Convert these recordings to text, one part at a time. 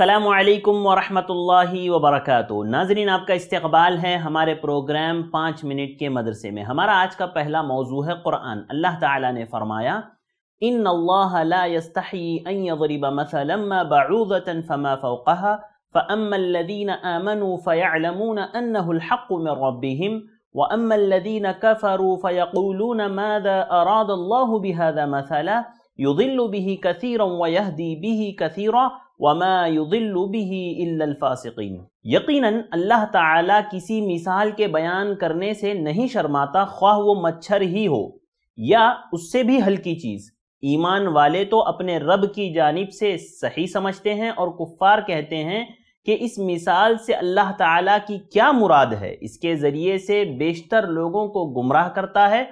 असलकम वरहमल वबरक नाजरीन आपका इस्तबाल है हमारे प्रोग्राम पाँच मिनट के मदरसे में हमारा आज का पहला मौजू है क़ुरान अल्लाह ताला ने फरमाया इन फ़मफ़ीन अमनु फ़यालमून अनहक़ में रबिम व अमदीन कफ़रू फ़यकूलून मद अराद बिहद मसला युदिल्लु बिही कसीर वहदी बिही वमा युदिल्लुबिही इल्लफ़ासिकीन यकीन अल्लाह ताला किसी मिसाल के बयान करने से नहीं शर्माता ख्वाह वो मच्छर ही हो या उससे भी हल्की चीज़ ईमान वाले तो अपने रब की जानिब से सही समझते हैं और कुफ़ार कहते हैं कि इस मिसाल से अल्लाह ताला की क्या मुराद है इसके ज़रिए से बेशतर लोगों को गुमराह करता है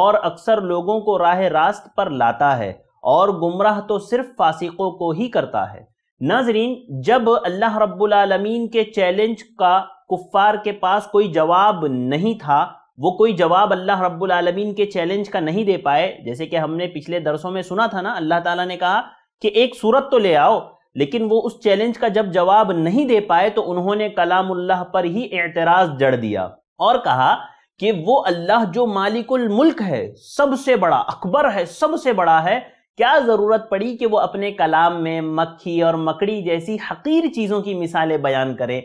और अक्सर लोगों को राह रास्त पर लाता है और गुमराह तो सिर्फ फासिकों को ही करता है नाजरीन जब अल्लाह रब्बुलमीन के चैलेंज का कुफ्फार के पास कोई जवाब नहीं था वो कोई जवाब अल्लाह रब्बुलमीन के चैलेंज का नहीं दे पाए जैसे कि हमने पिछले दरसों में सुना था ना अल्लाह ताला ने कहा कि एक सूरत तो ले आओ लेकिन वो उस चैलेंज का जब जवाब नहीं दे पाए तो उन्होंने कलामुल्लाह पर ही एतराज जड़ दिया और कहा कि वो अल्लाह जो मालिकुल मुल्क है सबसे बड़ा अकबर है सबसे बड़ा है क्या ज़रूरत पड़ी कि वो अपने कलाम में मक्खी और मकड़ी जैसी हकीर चीज़ों की मिसालें बयान करें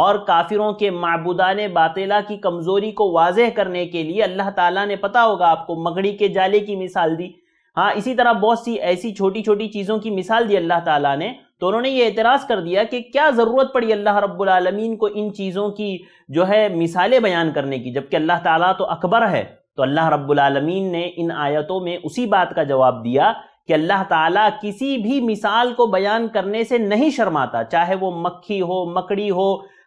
और काफिरों के मबूदान बातिला की कमज़ोरी को वाजह करने के लिए अल्लाह ताला ने पता होगा आपको मकड़ी के जाले की मिसाल दी हाँ इसी तरह बहुत सी ऐसी छोटी छोटी चीज़ों की मिसाल दी अल्लाह ताला ने तो उन्होंने ये एतराज़ कर दिया कि क्या ज़रूरत पड़ी अल्लाह रब्लमीन को इन चीज़ों की जो है मिसालें बयान करने की जबकि अल्लाह ताली तो अकबर है तो अल्लाह रब्लम ने इन आयतों में उसी बात का जवाब दिया कि अल्लाह ताला किसी भी मिसाल को बयान करने से नहीं शर्माता चाहे वो मक्खी हो मकड़ी हो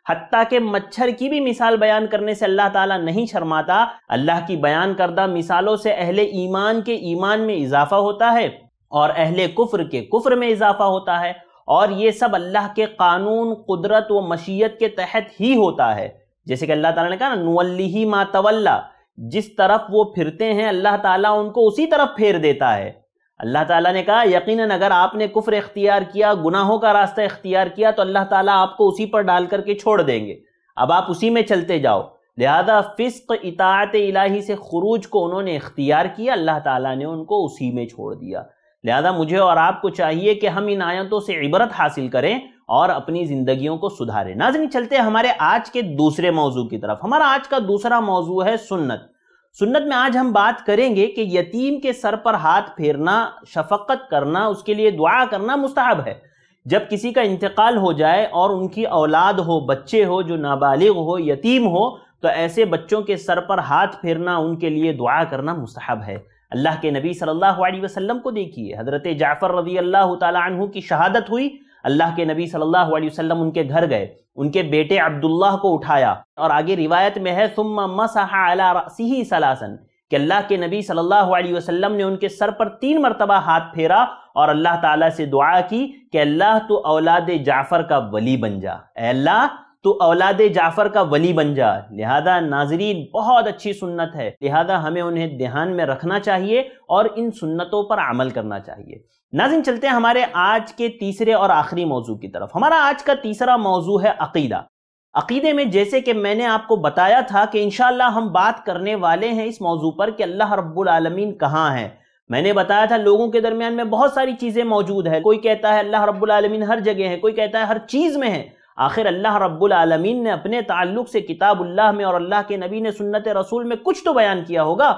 हती के मच्छर की भी मिसाल बयान करने से अल्लाह ताला नहीं शर्माता अल्लाह की बयान करदा मिसालों से अहले ईमान के ईमान में इजाफा होता है और अहले कुफ्र के कुफ्र में इजाफा होता है और ये सब अल्लाह के कानून कुदरत व मशीयत के तहत ही होता है जैसे कि अल्लाह ताला ने कहा ना मा मातवल्ला जिस तरफ वो फिरते हैं अल्लाह ताला उनको उसी तरफ फेर देता है अल्लाह ताला ने कहा यकीनन अगर आपने कुफ़र इख्तियार किया गुनाहों का रास्ता इख्तियार किया तो अल्लाह ताला आपको उसी पर डाल करके छोड़ देंगे अब आप उसी में चलते जाओ लिहाजा फ़िस्क इतात इलाही से खरूज को उन्होंने इख्तियार किया अल्लाह ताला ने उनको उसी में छोड़ दिया लिहाजा मुझे और आपको चाहिए कि हम इन आयतों से इबरत हासिल करें और अपनी ज़िंदगियों को सुधारें नाजन चलते हमारे आज के दूसरे मौजू की तरफ हमारा आज का दूसरा मौजू है सुन्नत सुन्नत में आज हम बात करेंगे कि यतीम के सर पर हाथ फेरना शफक्त करना उसके लिए दुआ करना मुस्ताब है जब किसी का इंतकाल हो जाए और उनकी औलाद हो बच्चे हो जो नाबालिग हो यतीम हो तो ऐसे बच्चों के सर पर हाथ फेरना उनके लिए दुआ करना मुस्ब है अल्लाह के नबी सल्लल्लाहु अलैहि वसल्लम को देखिए हज़रत जाफ़र रजी अल्लाह तू की शहादत हुई अल्लाह के नबी सल्लल्लाहु अलैहि वसल्लम उनके घर गए उनके बेटे अब्दुल्लाह को उठाया और आगे रिवायत में है सुम्मा मसहा अला रसी सलासन कि अल्लाह के नबी सल्लल्लाहु अलैहि वसल्लम ने उनके सर पर तीन मरतबा हाथ फेरा और अल्लाह ताला से दुआ की कि अल्लाह तो औलाद जाफ़र का वली बन जा अल्लाह तो औलाद जाफर का वली बन जा लिहाजा नाजरीन बहुत अच्छी सुन्नत है लिहाजा हमें उन्हें ध्यान में रखना चाहिए और इन सुन्नतों पर अमल करना चाहिए नाजिन चलते हैं हमारे आज के तीसरे और आखिरी मौजू की तरफ हमारा आज का तीसरा मौजू है अकीदा अकीदे में जैसे कि मैंने आपको बताया था कि इनशाला हम बात करने वाले हैं इस मौजू पर कि अल्लाह रब्बुल कहाँ है मैंने बताया था लोगों के दरमियान में बहुत सारी चीज़ें मौजूद है कोई कहता है अल्लाह रब्बुल हर जगह है कोई कहता है हर चीज़ में है आखिर अल्लाह रब्बुल आलमीन ने अपने ताल्लुक से किताबुल्लाह में और अल्लाह के नबी ने सुन्नत रसूल में कुछ तो बयान किया होगा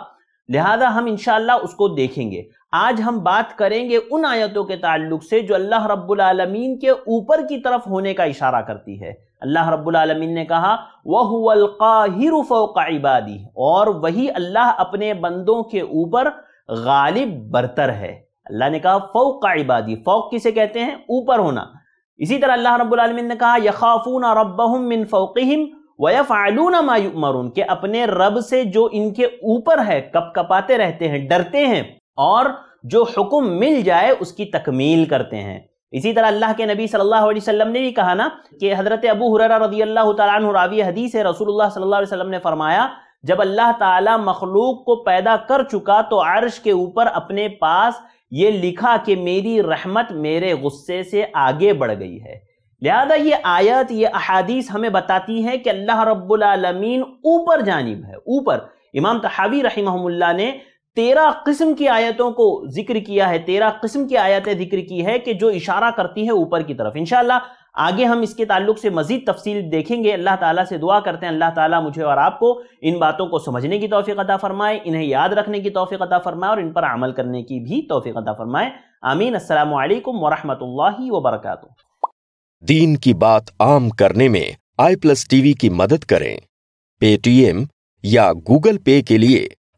लिहाजा हम इनशाला उसको देखेंगे आज हम बात करेंगे उन आयतों के ताल्लुक से जो अल्लाह रब्बुल आलमीन के ऊपर की तरफ होने का इशारा करती है अल्लाह रब्बुल आलमीन ने कहा वह इबादी और वही अल्लाह अपने बंदों के ऊपर गालिब बरतर है अल्लाह ने कहा फ़ौक इबादी फ़ौक किसे कहते हैं ऊपर होना इसी तरह अल्लाह रबालमिन ने कहा यखाफून रबहम मिन फ़ोक़म वफ़ालून के अपने रब से जो इनके ऊपर है कप कपाते रहते हैं डरते हैं और जो हुक्म मिल जाए उसकी तकमील करते हैं इसी तरह अल्लाह के नबी सल्लल्लाहु अलैहि वसल्लम ने भी कहा ना कि हज़रत अबू हुररा रजी अल्लाह तरावी हदीस है रसूलुल्लाह सल्लल्लाहु अलैहि वसल्लम ने फरमाया जब अल्लाह ताला मखलूक को पैदा कर चुका तो अर्श के ऊपर अपने पास ये लिखा कि मेरी रहमत मेरे गुस्से से आगे बढ़ गई है लिहाजा ये आयत ये अहादीस हमें बताती हैं कि अल्लाह रब्बुल रबालमीन ऊपर जानब है ऊपर इमाम तहावी रही ने तेरह किस्म की आयतों को जिक्र किया है तेरह किस्म की आयतें जिक्र की है कि जो इशारा करती है ऊपर की तरफ इनशाला आगे हम इसके ताल्लुक से मजीद तफसील देखेंगे अल्लाह ताला से दुआ करते हैं अल्लाह ताला मुझे और आपको इन बातों को समझने की तोफ़ी अदा फरमाए इन्हें याद रखने की तोफ़ी अदा फरमाए और इन पर अमल करने की भी तोफ़ी अदा फरमाए आमीन असलकम वरहमल वरक दीन की बात आम करने में आई प्लस टीवी की मदद करें पेटीएम या गूगल पे के लिए